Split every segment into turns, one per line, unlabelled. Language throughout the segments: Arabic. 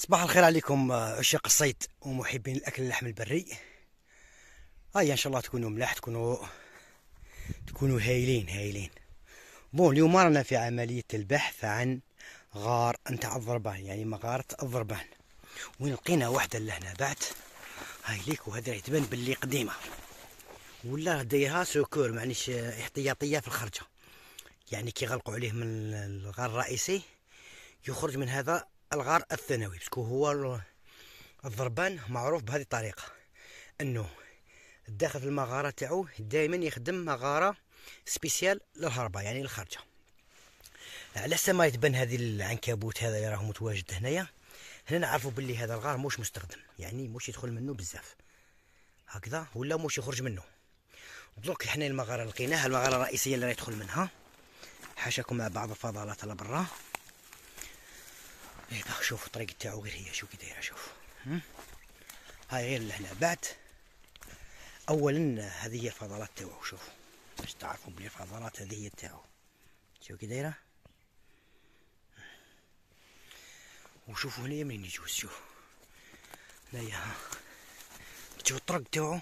صباح الخير عليكم آه، عشاق الصيد ومحبين الاكل اللحم البري هيا ان شاء الله تكونوا ملاح تكونوا تكونوا هايلين هايلين بون اليوم رانا في عمليه البحث عن غار نتاع الضربان يعني مغاره الضربان وين لقينا واحده لهنا بعد هاي ليك وهذا تبان باللي قديمه ولا دايرها سكور معنيش احتياطيه آه، في الخرجه يعني كي غلقوا عليه من الغار الرئيسي يخرج من هذا الغار الثانوي باسكو هو الضربان معروف بهذه الطريقه انه الداخل في المغاره تاعو دائما يخدم مغاره سبيسيال للهربه يعني للخارجه على ما يتبان هذه العنكبوت هذا اللي راه متواجد هنايا هنا نعرفوا باللي هذا الغار مش مستخدم يعني مش يدخل منه بزاف هكذا ولا مش يخرج منه دونك حنا المغاره لقيناها المغاره الرئيسيه اللي يدخل منها حاشاكم مع بعض الفضلات لبرا ايقا شوف الطريق تاعو غير هي شو كي دايره شوف هاي غير لهنا بعد اولا هذه هي الفضلات تاعو شوف باش تعرفوا بلي الفضلات هذه هي تاعو شو كي دايره وشوفوا هنايا منين يجوز شوف هنايا تشوف الطرق تاعو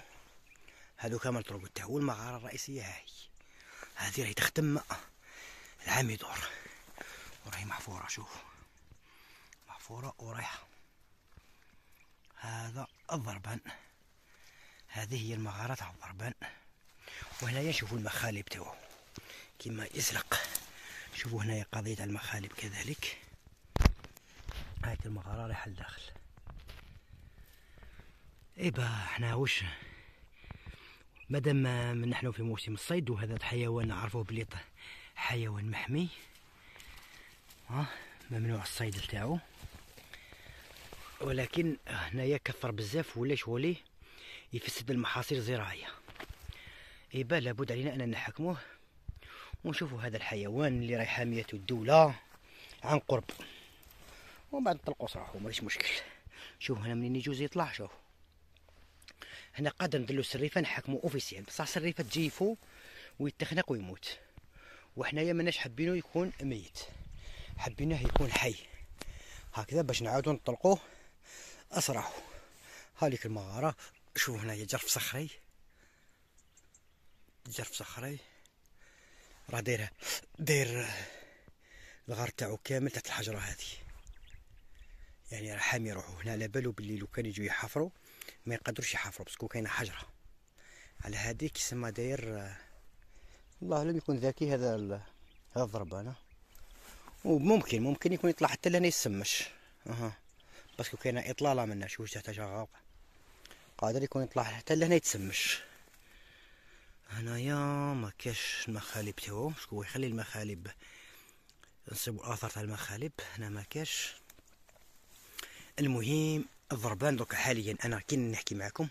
هذو كامل الطرق تاعو والمغاره الرئيسيه هاي هذه راهي تخدم العام يدور وراهي محفوره شوفوا الفوره ورايحه هذا الضربان هذه هي المغارة تاع الضربان وهنايا يشوفوا المخالب تاعو كيما يسرق شوفوا هنايا قضية المخالب كذلك هاك المغارة رايحة لداخل ايبا حنا واش مادام نحن في موسم الصيد وهذا الحيوان نعرفوه بلي حيوان محمي ها ممنوع الصيد تاعو ولكن هنايا كثر بزاف ولا شوليه يفسد المحاصيل الزراعيه ايبا لابد علينا اننا نحكموه ونشوفوا هذا الحيوان اللي راه حاميه الدوله عن قرب ومن بعد نطلقوا صراحه ماشي مشكل شوف هنا منين يجوز يطلع شوف هنا قادر ندلو له السريفه نحكمو اوفيسيال بصح السريفه تجيفو ويتخنق ويموت وحنايا ماناش حابينو يكون ميت حبيناه يكون حي هكذا باش نعاودو نطلقوه أسرعوا هاليك المغارة شوفوا هنايا جرف صخري جرف صخري راه داير داير الغار تاعو كامل تحت الحجرة هذه يعني راه حامي روحو هنا على بالو بلي لو كان يجيو يحفروا ما يقدروش يحفروا باسكو كاينه حجره على هذيك كيسمى داير والله لم يكون ذكي هذا ال... هذا الضربانه وممكن ممكن يكون يطلع حتى لهنا يسمش اها بس كو كاينه اطلاله منها شوف واش تاعها غامقه قادر يكون يطلع حتى لهنا يتسمش هنايا ما كاش المخالب تاعو شكون يخلي المخالب نصيبو الاثار تاع المخالب هنا ما كاش المهم الضربان دوك حاليا انا كي نحكي معكم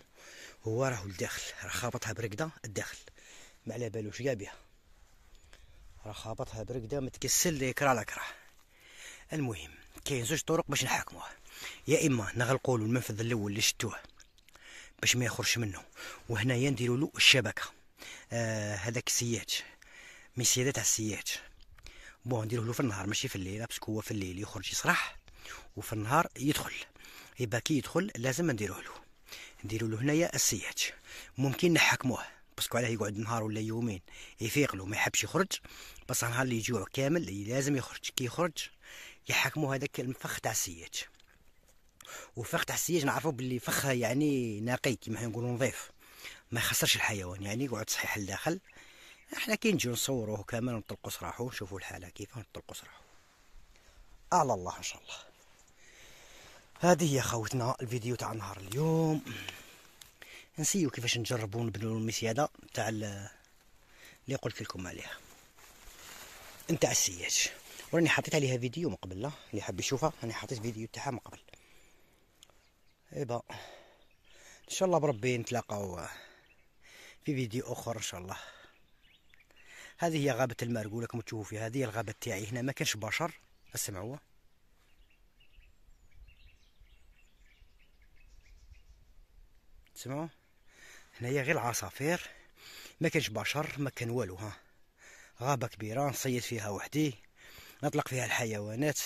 هو راهو لداخل راه خابطها برقده الداخل ما على بالوش كاع بها راه خابطها برقده متكسل يكرا لا كرا المهم كاين زوج طرق باش نحاكموه يا اما نغلقوا له المنفذ الاول اللي شتوه باش ما يخرجش منه وهنايا نديروا له الشبكه آه هذاك السياج من تاع السياج بون نديروه له في النهار ماشي في الليل باسكو هو في الليل يخرج يسرح وفي النهار يدخل يبقى كي يدخل لازم نديروه له نديروا له هنايا السياج ممكن نحكموه باسكو علاه يقعد نهار ولا يومين يفيق له ما يحبش يخرج بصح نهار اللي يجوع كامل لازم يخرج كي يخرج يحكموا هذاك المفخ تاع السياج وفخ تاع السياج نعرفوا باللي فخها يعني نقي كيما نقولوا نظيف ما يخسرش الحيوان يعني يقعد صحيح لداخل احنا كي نجيو نصوروه كامل ونطلقوا سراحو نشوفوا الحاله كيف نطلقوا سراحو على الله ان شاء الله هذه هي خوتنا الفيديو تاع نهار اليوم نسيو كيفاش نجربوا نبنوا المسياده تاع اللي قلت لكم عليها نتاع السياج وراني حطيت عليها فيديو من قبل اللي حاب يشوفها راني حطيت فيديو تاعها من قبل ايبا ان شاء الله بربي نتلاقاو في فيديو اخر ان شاء الله هذه هي غابه المرقوله كما تشوفوا فيها هذه هي الغابه تاعي هنا ما كانش بشر اسمعوا تسمعوا هنايا غير العصافير ما كانش بشر ما كان والو ها غابه كبيره نصيد فيها وحدي نطلق فيها الحيوانات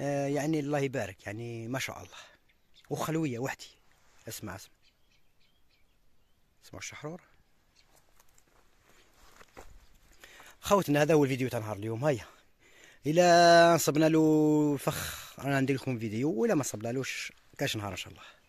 آه يعني الله يبارك يعني ما شاء الله وخلويه وحدي اسمع اسمع اسمع الشحرور خوتنا هذا هو الفيديو تاع نهار اليوم هيا الا صبنا له فخ انا ندير لكم فيديو ولا ما صبنالوش كاش نهار ان شاء الله